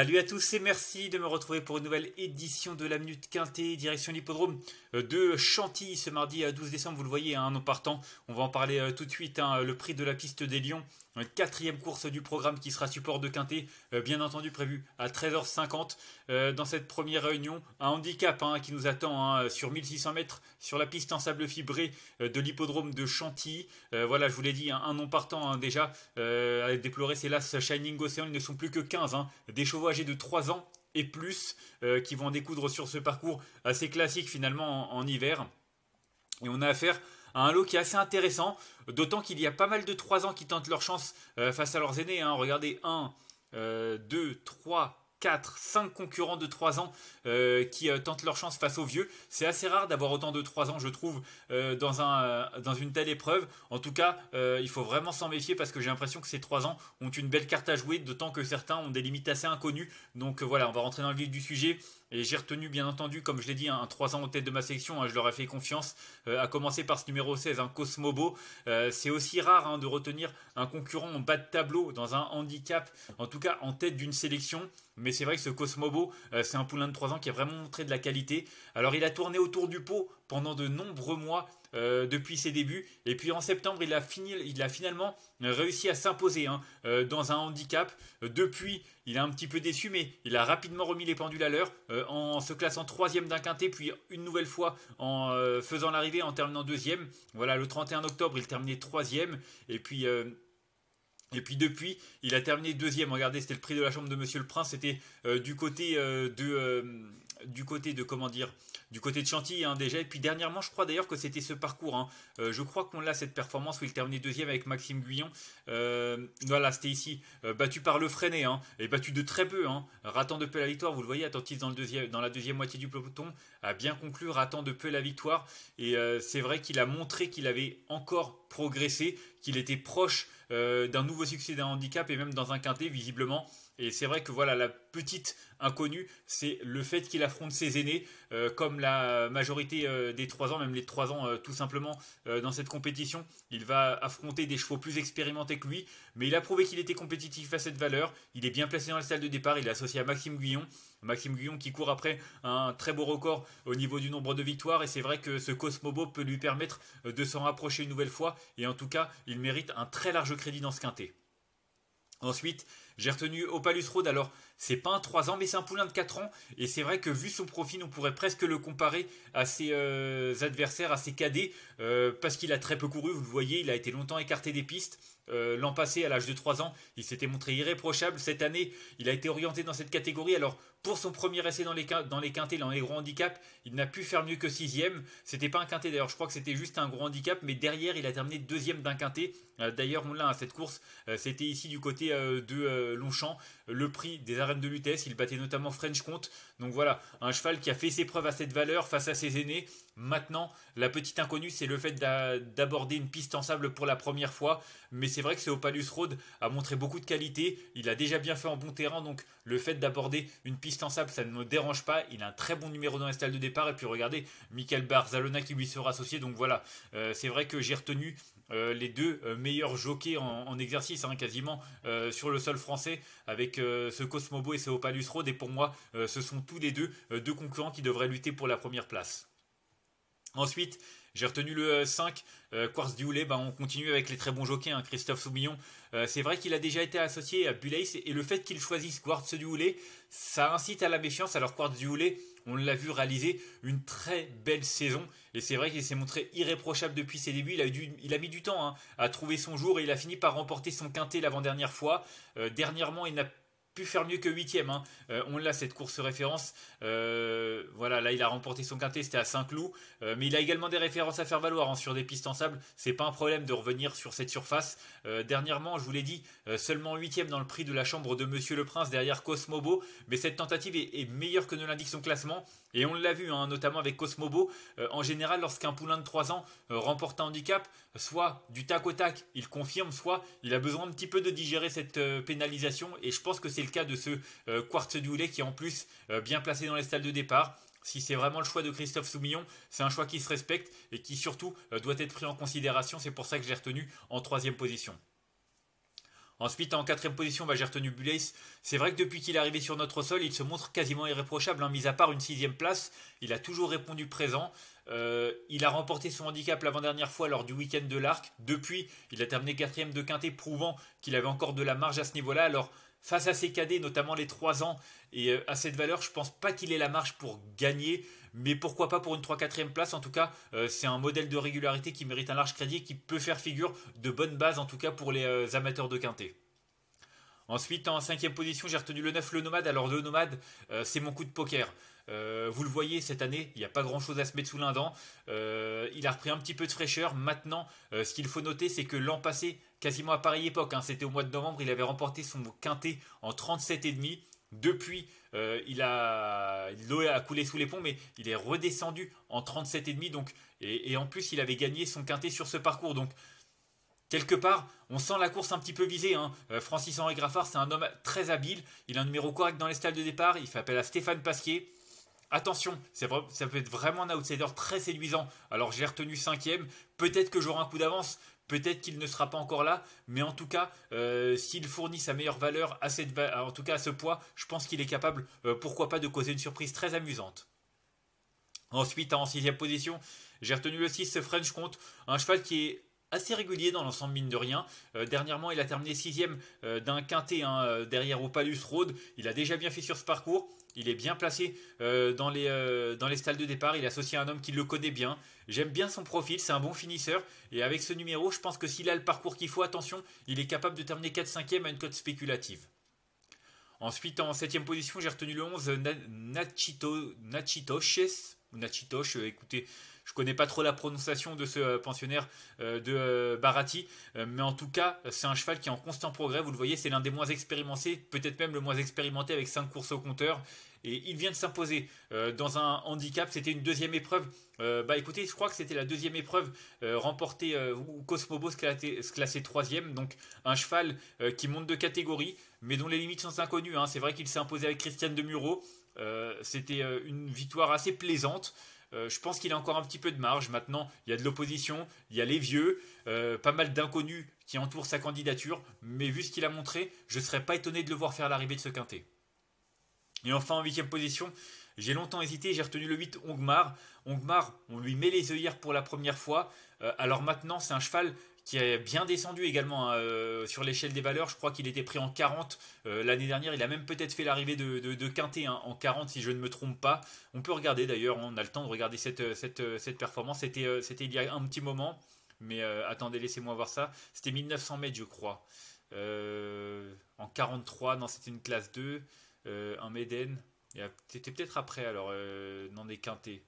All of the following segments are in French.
Salut à tous et merci de me retrouver pour une nouvelle édition de la Minute Quintée, direction l'hippodrome euh, de Chantilly ce mardi 12 euh, décembre. Vous le voyez, un hein, an partant, on va en parler euh, tout de suite. Hein, le prix de la piste des Lions quatrième course du programme qui sera support de Quintet, euh, bien entendu prévu à 13h50. Euh, dans cette première réunion, un handicap hein, qui nous attend hein, sur 1600 mètres sur la piste en sable fibré euh, de l'hippodrome de Chantilly. voilà, je vous l'ai dit, hein, un non partant déjà à déplorer, c'est l'As Shining Ocean. Ils ne sont plus que 15, des chevaux âgés de 3 ans et plus qui vont découdre sur ce parcours assez classique finalement en hiver. Et on a affaire un lot qui est assez intéressant, d'autant qu'il y a pas mal de 3 ans qui tentent leur chance euh, face à leurs aînés. Hein. Regardez, 1, 2, 3, 4, 5 concurrents de 3 ans euh, qui euh, tentent leur chance face aux vieux. C'est assez rare d'avoir autant de 3 ans, je trouve, dans, un, dans une telle épreuve. En tout cas, il faut vraiment s'en méfier parce que j'ai l'impression que ces 3 ans ont une belle carte à jouer, d'autant que certains ont des limites assez inconnues. Donc voilà, on va rentrer dans le vif du sujet. Et j'ai retenu, bien entendu, comme je l'ai dit, un 3 ans en tête de ma sélection, hein, je leur ai fait confiance, euh, à commencer par ce numéro 16, un hein, Cosmobo. Euh, c'est aussi rare hein, de retenir un concurrent en bas de tableau, dans un handicap, en tout cas en tête d'une sélection. Mais c'est vrai que ce Cosmobo, euh, c'est un poulain de 3 ans qui a vraiment montré de la qualité. Alors il a tourné autour du pot pendant de nombreux mois euh, depuis ses débuts. Et puis en septembre, il a, fini, il a finalement réussi à s'imposer hein, euh, dans un handicap. Depuis, il a un petit peu déçu, mais il a rapidement remis les pendules à l'heure euh, en se classant troisième d'un quintet, puis une nouvelle fois en faisant l'arrivée, en terminant deuxième. Voilà, le 31 octobre, il terminait troisième. Et puis... Et puis depuis, il a terminé deuxième. Regardez, c'était le prix de la chambre de Monsieur le Prince. C'était du côté de, du côté de comment dire du côté de Chantilly hein, déjà et puis dernièrement je crois d'ailleurs que c'était ce parcours hein. euh, je crois qu'on l'a cette performance où il terminait deuxième avec Maxime Guyon euh, voilà c'était ici euh, battu par le freiné. Hein, et battu de très peu ratant de peu la victoire vous le voyez attentif dans, dans la deuxième moitié du peloton a bien conclu ratant de peu la victoire et c'est vrai qu'il a montré qu'il avait encore progressé qu'il était proche d'un nouveau succès d'un handicap et même dans un quintet visiblement et c'est vrai que voilà, la petite inconnue, c'est le fait qu'il affronte ses aînés, euh, comme la majorité euh, des 3 ans, même les 3 ans euh, tout simplement, dans cette compétition. Il va affronter des chevaux plus expérimentés que lui, mais il a prouvé qu'il était compétitif à cette valeur. Il est bien placé dans la salle de départ, il est associé à Maxime Guillon, Maxime Guillon qui court après un très beau record au niveau du nombre de victoires et c'est vrai que ce Cosmobo peut lui permettre de s'en rapprocher une nouvelle fois et en tout cas il mérite un très large crédit dans ce quintet. Ensuite, j'ai retenu Opalus Road, alors c'est pas un 3 ans, mais c'est un poulain de 4 ans. Et c'est vrai que vu son profil, on pourrait presque le comparer à ses euh, adversaires, à ses cadets, euh, parce qu'il a très peu couru, vous le voyez, il a été longtemps écarté des pistes. Euh, l'an passé, à l'âge de 3 ans, il s'était montré irréprochable. Cette année, il a été orienté dans cette catégorie. Alors, pour son premier essai dans les, dans les quintés, dans les gros handicaps, il n'a pu faire mieux que 6ème. C'était pas un quinté, d'ailleurs, je crois que c'était juste un gros handicap, mais derrière, il a terminé deuxième d'un quinté. d'ailleurs, on l'a à hein, cette course, c'était ici du côté de euh, Longchamp, le prix des arènes de l'UTS. Il battait notamment French Comte. Donc voilà, un cheval qui a fait ses preuves à cette valeur face à ses aînés. Maintenant, la petite inconnue, c'est le fait d'aborder une piste en sable pour la première fois. Mais c'est vrai que ce Opalus Road a montré beaucoup de qualité. Il a déjà bien fait en bon terrain. Donc le fait d'aborder une piste en sable, ça ne me dérange pas. Il a un très bon numéro dans la salle de départ. Et puis regardez, Michael Barzalona qui lui sera associé. Donc voilà, euh, c'est vrai que j'ai retenu euh, les deux euh, meilleurs jockeys en, exercice hein, quasiment euh, sur le sol français avec ce Cosmobo et ce Opalus Road et pour moi ce sont tous les deux deux concurrents qui devraient lutter pour la première place. Ensuite, j'ai retenu le 5, Quartz du Houlet, ben, on continue avec les très bons jockeys, hein, Christophe Soumillon. c'est vrai qu'il a déjà été associé à Bulace et le fait qu'il choisisse Quartz du ça incite à la méfiance. Alors Quartz du Houlet, on l'a vu réaliser une très belle saison et c'est vrai qu'il s'est montré irréprochable depuis ses débuts. Il a, il a mis du temps hein, à trouver son jour et il a fini par remporter son quintet l'avant-dernière fois. Euh, dernièrement, il n'a pu faire mieux que 8 Hein. Euh, on l'a cette course référence. Euh, voilà, là il a remporté son quintet, c'était à Saint-Cloud. Euh, mais il a également des références à faire valoir hein, sur des pistes en sable. C'est pas un problème de revenir sur cette surface. dernièrement, je vous l'ai dit, seulement 8 huitième dans le prix de la chambre de Monsieur le Prince derrière Cosmobo. Mais cette tentative est, meilleure que ne l'indique son classement. Et on l'a vu, hein, notamment avec Cosmobo. en général, lorsqu'un poulain de 3 ans remporte un handicap, soit du tac au tac, il confirme, soit il a besoin un petit peu de digérer cette pénalisation. Et je pense que c'est c'est le cas de ce euh, quartz lait qui est en plus euh, bien placé dans les stades de départ. Si c'est vraiment le choix de Christophe Soumillon, c'est un choix qui se respecte et qui surtout euh, doit être pris en considération. C'est pour ça que j'ai retenu en troisième position. Ensuite, en quatrième position, bah, j'ai retenu Bulace. C'est vrai que depuis qu'il est arrivé sur notre sol, il se montre quasiment irréprochable, hein, mis à part une sixième place. Il a toujours répondu présent. il a remporté son handicap l'avant-dernière fois lors du week-end de l'Arc. Depuis, il a terminé quatrième de quintet, prouvant qu'il avait encore de la marge à ce niveau-là. Alors, face à ces cadets, notamment les 3 ans, et euh, à cette valeur, je pense pas qu'il ait la marge pour gagner, mais pourquoi pas pour une 3 4 e place. En tout cas, euh, c'est un modèle de régularité qui mérite un large crédit et qui peut faire figure de bonne base, en tout cas pour les euh, amateurs de quintet. Ensuite, en cinquième position, j'ai retenu le 9, le nomade. Alors, le nomade, c'est mon coup de poker. Euh, vous le voyez cette année, il n'y a pas grand chose à se mettre sous l'indent. Euh, il a repris un petit peu de fraîcheur. Maintenant, euh, ce qu'il faut noter, c'est que l'an passé, quasiment à pareille époque, hein, c'était au mois de novembre, il avait remporté son quintet en 37,5. Depuis, il a l'eau a coulé sous les ponts, mais il est redescendu en 37,5. Donc, et, en plus, il avait gagné son quintet sur ce parcours. Donc, quelque part, on sent la course un petit peu visée. Hein. Francis Henri Graffard, c'est un homme très habile. Il a un numéro correct dans les stalles de départ. Il fait appel à Stéphane Pasquier. Attention, ça peut être vraiment un outsider très séduisant. Alors j'ai retenu cinquième, peut-être que j'aurai un coup d'avance, peut-être qu'il ne sera pas encore là, mais en tout cas, euh, s'il fournit sa meilleure valeur à en tout cas à ce poids, je pense qu'il est capable, euh, pourquoi pas, de causer une surprise très amusante. Ensuite, en sixième position, j'ai retenu le 6, ce French Comte, un cheval qui est assez régulier dans l'ensemble mine de rien. Euh, dernièrement, il a terminé sixième ème d'un quintet hein, derrière derrière Opalus Road. Il a déjà bien fait sur ce parcours. Il est bien placé euh, dans, les, euh, dans les stalles de départ. Il est associé à un homme qui le connaît bien. J'aime bien son profil, c'est un bon finisseur. Et avec ce numéro, je pense que s'il a le parcours qu'il faut, attention, il est capable de terminer 4 5 ème à une cote spéculative. Ensuite, en 7 position, j'ai retenu le 11 Nachito, Nachitoches Natchitoche, euh, écoutez, je connais pas trop la prononciation de ce euh, pensionnaire euh, de Barati, mais en tout cas, c'est un cheval qui est en constant progrès. Vous le voyez, c'est l'un des moins expérimentés, peut-être même le moins expérimenté avec 5 courses au compteur. Et il vient de s'imposer dans un handicap. C'était une deuxième épreuve. bah écoutez, je crois que c'était la deuxième épreuve remportée où Cosmobo se classait troisième. Donc un cheval qui monte de catégorie, mais dont les limites sont inconnues. Hein. C'est vrai qu'il s'est imposé avec Christiane de Muro. Euh, c'était euh, une victoire assez plaisante. Euh, je pense qu'il a encore un petit peu de marge. Maintenant, il y a de l'opposition, il y a les vieux, pas mal d'inconnus qui entourent sa candidature. Mais vu ce qu'il a montré, je ne serais pas étonné de le voir faire l'arrivée de ce quintet. Et enfin, en huitième position, j'ai longtemps hésité, j'ai retenu le 8, Ongmar. Ongmar, on lui met les œillères pour la première fois. alors maintenant, c'est un cheval qui est bien descendu également hein, euh, sur l'échelle des valeurs. Je crois qu'il était pris en 40 euh, l'année dernière. Il a même peut-être fait l'arrivée de, de, Quintet hein, en 40, si je ne me trompe pas. On peut regarder d'ailleurs, on a le temps de regarder cette, euh, cette, cette performance. C'était il y a un petit moment, mais attendez, laissez-moi voir ça. C'était 1900 mètres, je crois. en 43, non, c'était une classe 2, un Méden. C'était peut-être après, alors, non, des Quintet.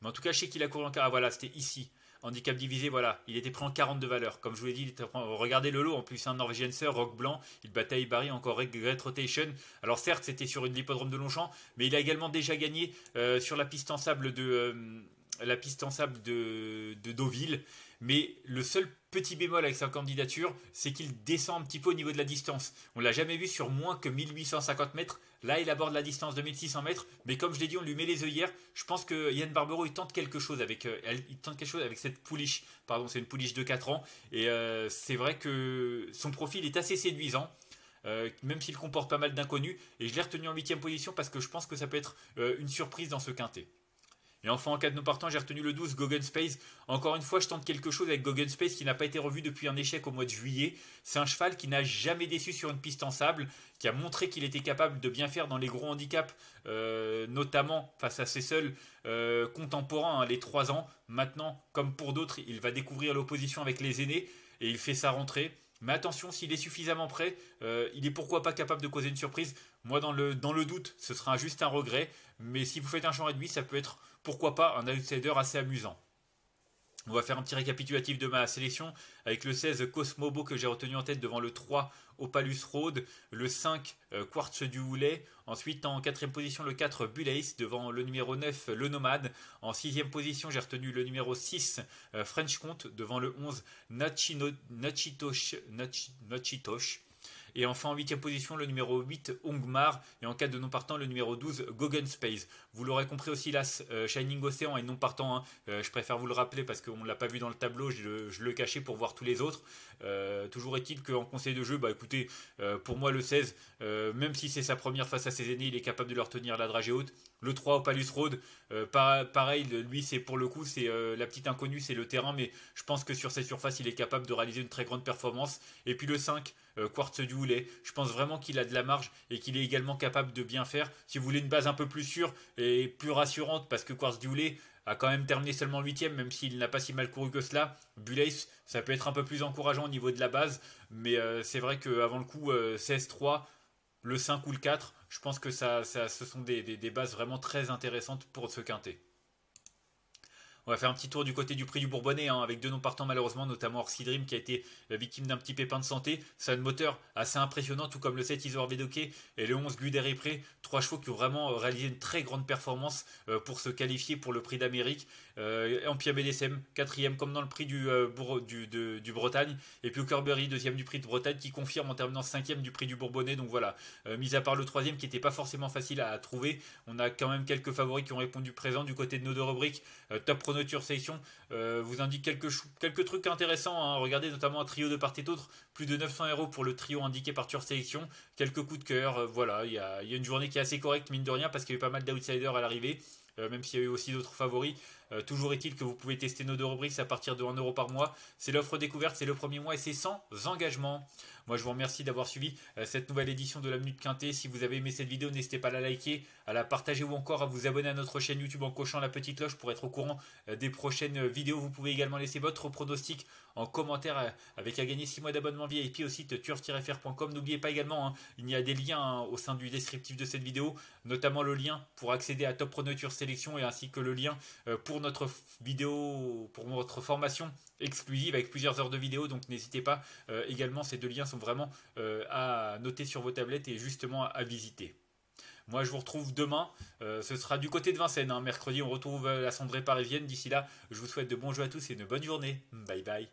Mais en tout cas, je sais qu'il a couru en 40. Ah, voilà, c'était ici handicap divisé, voilà, il était pris en 40 de valeur. Comme je vous l'ai dit, il regardez le lot en plus, un Norwegian Norvégien Sir, Rock Blanc, il bataille Barry encore Great Rotation. Alors certes, c'était sur une hippodrome de Longchamp, mais il a également déjà gagné euh, sur la piste en sable de. Euh, la piste sable de Deauville, mais le seul Petit bémol avec sa candidature, c'est qu'il descend un petit peu au niveau de la distance. On l'a jamais vu sur moins que 1850 mètres. Là, il aborde la distance de 1600 mètres, mais comme je l'ai dit, on lui met les œillères. Je pense que Yann Barbero, il tente quelque chose avec, euh, il tente quelque chose avec cette pouliche. Pardon, c'est une pouliche de 4 ans. Et euh, c'est vrai que son profil est assez séduisant. Euh, même s'il comporte pas mal d'inconnus, et je l'ai retenu en 8 position parce que je pense que ça peut être une surprise dans ce quintet. Et enfin, en cas de nous partant, j'ai retenu le 12, Gogan Space. Encore une fois, je tente quelque chose avec Gogan Space qui n'a pas été revu depuis un échec au mois de juillet. C'est un cheval qui n'a jamais déçu sur une piste en sable, qui a montré qu'il était capable de bien faire dans les gros handicaps, euh, notamment face à ses seuls euh, contemporains, hein, les 3 ans. Maintenant, comme pour d'autres, il va découvrir l'opposition avec les aînés et il fait sa rentrée. Mais attention, s'il est suffisamment prêt, euh, il est pourquoi pas capable de causer une surprise. Moi, dans le, dans le doute, ce sera juste un regret. Mais si vous faites un champ et demi, ça peut être pourquoi pas un outsider assez amusant. On va faire un petit récapitulatif de ma sélection avec le 16 Cosmobo que j'ai retenu en tête devant le 3 Opalus Road, le 5 euh, Quartz du Houlet, ensuite en 4 position le 4 bulais devant le numéro 9 Le Nomade, en 6 position j'ai retenu le numéro 6 euh, French Comte devant le 11 Nachitosh, et enfin en huitième position, le numéro 8, Ongmar. Et en cas de non partant, le numéro 12, Gogan Space. Vous l'aurez compris aussi, là, euh, Shining Ocean est non partant. Hein. Euh, je préfère vous le rappeler parce qu'on ne l'a pas vu dans le tableau. Je, le cachais pour voir tous les autres. Euh, toujours est-il qu'en conseil de jeu, bah écoutez, pour moi le 16, même si c'est sa première face à ses aînés, il est capable de leur tenir la dragée haute. Le 3 au Palus Road, euh, pareil, lui, c'est pour le coup, c'est euh, la petite inconnue, c'est le terrain, mais je pense que sur cette surface, il est capable de réaliser une très grande performance. Et puis le 5, euh, Quartz du je pense vraiment qu'il a de la marge et qu'il est également capable de bien faire. Si vous voulez une base un peu plus sûre et plus rassurante, parce que Quartz du a quand même terminé seulement 8 même s'il n'a pas si mal couru que cela. Bulle, ça peut être un peu plus encourageant au niveau de la base, mais c'est vrai qu'avant le coup, 16-3, le 5 ou le 4, je pense que ça, ce sont des, bases vraiment très intéressantes pour ce quintet. On va faire un petit tour du côté du prix du Bourbonnais, hein, avec deux noms partants malheureusement, notamment Orsidrim qui a été euh, victime d'un petit pépin de santé. C'est un moteur assez impressionnant, tout comme le 7 Isor Vedoké et le 11 Guder Trois chevaux qui ont vraiment euh, réalisé une très grande performance euh, pour se qualifier pour le prix d'Amérique. Euh, Empire BDSM, quatrième, comme dans le prix du, euh, du, Bretagne. Et puis Curberry, deuxième du prix de Bretagne, qui confirme en terminant cinquième du prix du Bourbonnais. Donc voilà, euh, mis à part le troisième qui n'était pas forcément facile à, trouver, on a quand même quelques favoris qui ont répondu présent du côté de nos deux rubriques. Euh, top Chrono Tour Sélection vous indique quelques, trucs intéressants. Hein. Regardez notamment un trio de part et d'autre, plus de 900 euros pour le trio indiqué par Tour Sélection. Quelques coups de cœur, voilà, il y a, y a, une journée qui est assez correcte, mine de rien, parce qu'il y a eu pas mal d'outsiders à l'arrivée. même s'il y a eu aussi d'autres favoris, euh, toujours est-il que vous pouvez tester nos deux rubriques à partir de 1€ euro par mois. C'est l'offre découverte, c'est le premier mois et c'est sans engagement. Moi, je vous remercie d'avoir suivi euh, cette nouvelle édition de la Minute Quintée. Si vous avez aimé cette vidéo, n'hésitez pas à la liker, à la partager ou encore à vous abonner à notre chaîne YouTube en cochant la petite cloche pour être au courant euh, des prochaines vidéos. Vous pouvez également laisser votre pronostic en commentaire euh, avec à gagner 6 mois d'abonnement VIP au site turf-fr.com. N'oubliez pas également, hein, il y a des liens hein, au sein du descriptif de cette vidéo, notamment le lien pour accéder à Top Prono Sélection et ainsi que le lien euh, pour notre vidéo, pour notre formation exclusive avec plusieurs heures de vidéo. Donc n'hésitez pas euh, également, ces deux liens sont vraiment à noter sur vos tablettes et justement à, visiter. Moi, je vous retrouve demain. ce sera du côté de Vincennes. Hein. Mercredi, on retrouve la cendrée parisienne. D'ici là, je vous souhaite de bons jeux à tous et une bonne journée. Bye bye.